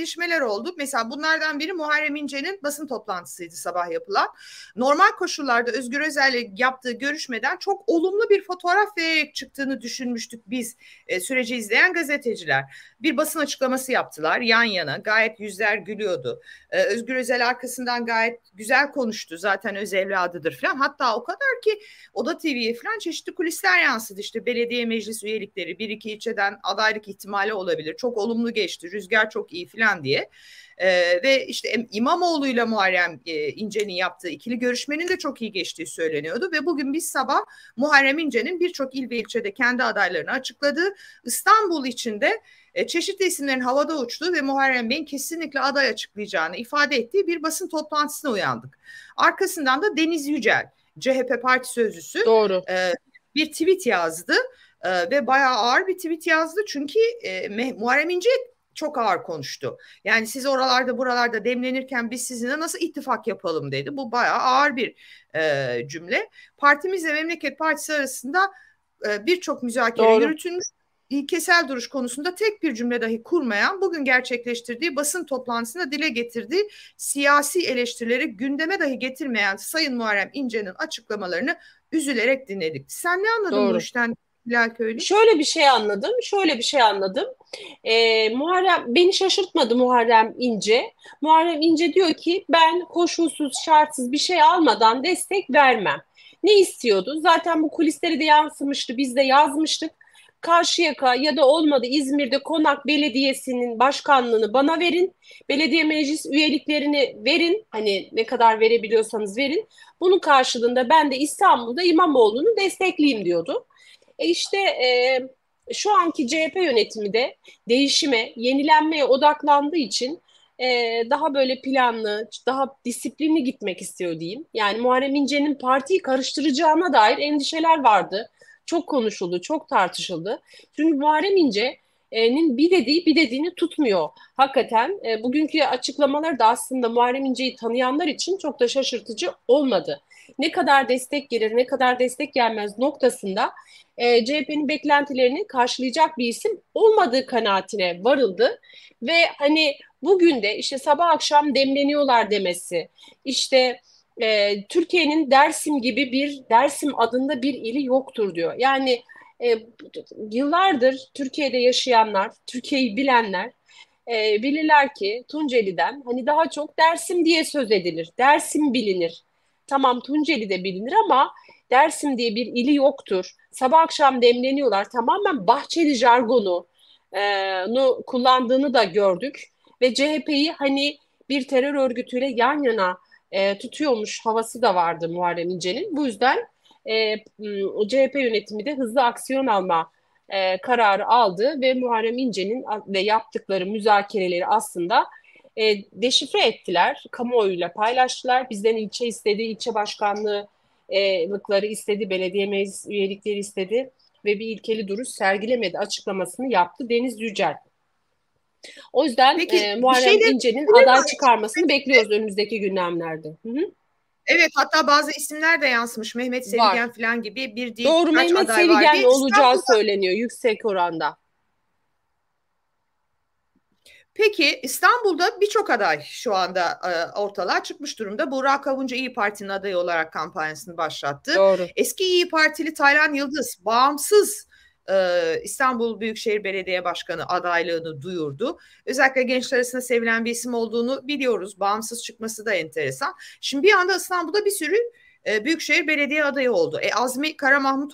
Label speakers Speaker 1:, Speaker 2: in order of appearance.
Speaker 1: gelişmeler oldu. Mesela bunlardan biri Muharrem İnce'nin basın toplantısıydı sabah yapılan. Normal koşullarda Özgür Özel'le yaptığı görüşmeden çok olumlu bir fotoğraf vererek çıktığını düşünmüştük biz e, süreci izleyen gazeteciler. Bir basın açıklaması yaptılar yan yana. Gayet yüzler gülüyordu. E, Özgür Özel arkasından gayet güzel konuştu. Zaten öz evladıdır falan. Hatta o kadar ki Oda TV'ye falan çeşitli kulisler yansıdı. İşte belediye meclis üyelikleri, bir iki ilçeden adaylık ihtimali olabilir. Çok olumlu geçti. Rüzgar çok iyi falan filan diye. Ee, ve işte İmamoğlu ile Muharrem e, İnce'nin yaptığı ikili görüşmenin de çok iyi geçtiği söyleniyordu ve bugün biz sabah Muharrem İnce'nin birçok il ve ilçede kendi adaylarını açıkladığı İstanbul içinde e, çeşitli isimlerin havada uçtuğu ve Muharrem Bey'in kesinlikle aday açıklayacağını ifade ettiği bir basın toplantısına uyandık. Arkasından da Deniz Yücel CHP parti sözcüsü Doğru. E, bir tweet yazdı. E, ve bayağı ağır bir tweet yazdı çünkü e, Muharrem İnce çok ağır konuştu. Yani siz oralarda buralarda demlenirken biz sizinle nasıl ittifak yapalım dedi. Bu bayağı ağır bir e, cümle. Partimizle Memleket Partisi arasında e, birçok müzakere Doğru. yürütülmüş ilkesel duruş konusunda tek bir cümle dahi kurmayan bugün gerçekleştirdiği basın toplantısında dile getirdiği siyasi eleştirileri gündeme dahi getirmeyen Sayın Muharrem İnce'nin açıklamalarını üzülerek dinledik. Sen ne anladın Doğru. bu işten? Hilal
Speaker 2: Şöyle bir şey anladım, şöyle bir şey anladım. E, Muharrem beni şaşırtmadı Muharrem İnce. Muharrem İnce diyor ki ben koşulsuz şartsız bir şey almadan destek vermem. Ne istiyordu? Zaten bu kulisleri de yansımıştı. Biz de yazmıştık. Karşıyaka ya da olmadı İzmir'de Konak Belediyesi'nin başkanlığını bana verin. Belediye meclis üyeliklerini verin. Hani ne kadar verebiliyorsanız verin. Bunun karşılığında ben de İstanbul'da İmamoğlu'nu destekleyeyim diyordu. E işte e, şu anki CHP yönetimi de değişime, yenilenmeye odaklandığı için e, daha böyle planlı, daha disiplinli gitmek istiyor diyeyim. Yani Muharrem İnce'nin partiyi karıştıracağına dair endişeler vardı. Çok konuşuldu, çok tartışıldı. Çünkü Muharrem İnce nin bir dediği bir dediğini tutmuyor. Hakikaten e, bugünkü açıklamalar da aslında Muharrem İnce'yi tanıyanlar için çok da şaşırtıcı olmadı. Ne kadar destek gelir, ne kadar destek gelmez noktasında e, CHP'nin beklentilerini karşılayacak bir isim olmadığı kanaatine varıldı. Ve hani bugün de işte sabah akşam demleniyorlar demesi, işte e, Türkiye'nin Dersim gibi bir Dersim adında bir ili yoktur diyor. Yani e, yıllardır Türkiye'de yaşayanlar, Türkiye'yi bilenler e, bilirler ki Tunceli'den hani daha çok Dersim diye söz edilir, Dersim bilinir. Tamam Tunceli de bilinir ama Dersim diye bir ili yoktur. Sabah akşam demleniyorlar. Tamamen Bahçeli jargonu e, nu kullandığını da gördük ve CHP'yi hani bir terör örgütüyle yan yana e, tutuyormuş havası da vardı Muharrem İnce'nin. Bu yüzden e, CHP yönetimi de hızlı aksiyon alma e, kararı aldı ve Muharrem İnce'nin ve yaptıkları müzakereleri aslında e, deşifre ettiler, kamuoyuyla paylaştılar. Bizden ilçe istedi, ilçe başkanlıkları istedi, belediye meclis üyelikleri istedi ve bir ilkeli duruş sergilemedi açıklamasını yaptı Deniz Yücel. O yüzden Peki, e, Muharrem şeyde, İnce'nin aday çıkarmasını bekliyoruz önümüzdeki gündemlerde. Hı hı. Evet hatta bazı isimler de yansımış. Mehmet Sevigen
Speaker 1: var. falan gibi bir değil. Doğru Mehmet aday Sevigen olacağı söyleniyor
Speaker 2: yüksek oranda.
Speaker 1: Peki İstanbul'da birçok aday şu anda e, ortalığa çıkmış durumda. Burak Avuncu İyi Parti'nin adayı olarak kampanyasını başlattı. Doğru. Eski İyi Partili Taylan Yıldız bağımsız e, İstanbul Büyükşehir Belediye Başkanı adaylığını duyurdu. Özellikle gençler arasında sevilen bir isim olduğunu biliyoruz. Bağımsız çıkması da enteresan. Şimdi bir anda İstanbul'da bir sürü e, Büyükşehir Belediye adayı oldu. E, Azmi Karamahmut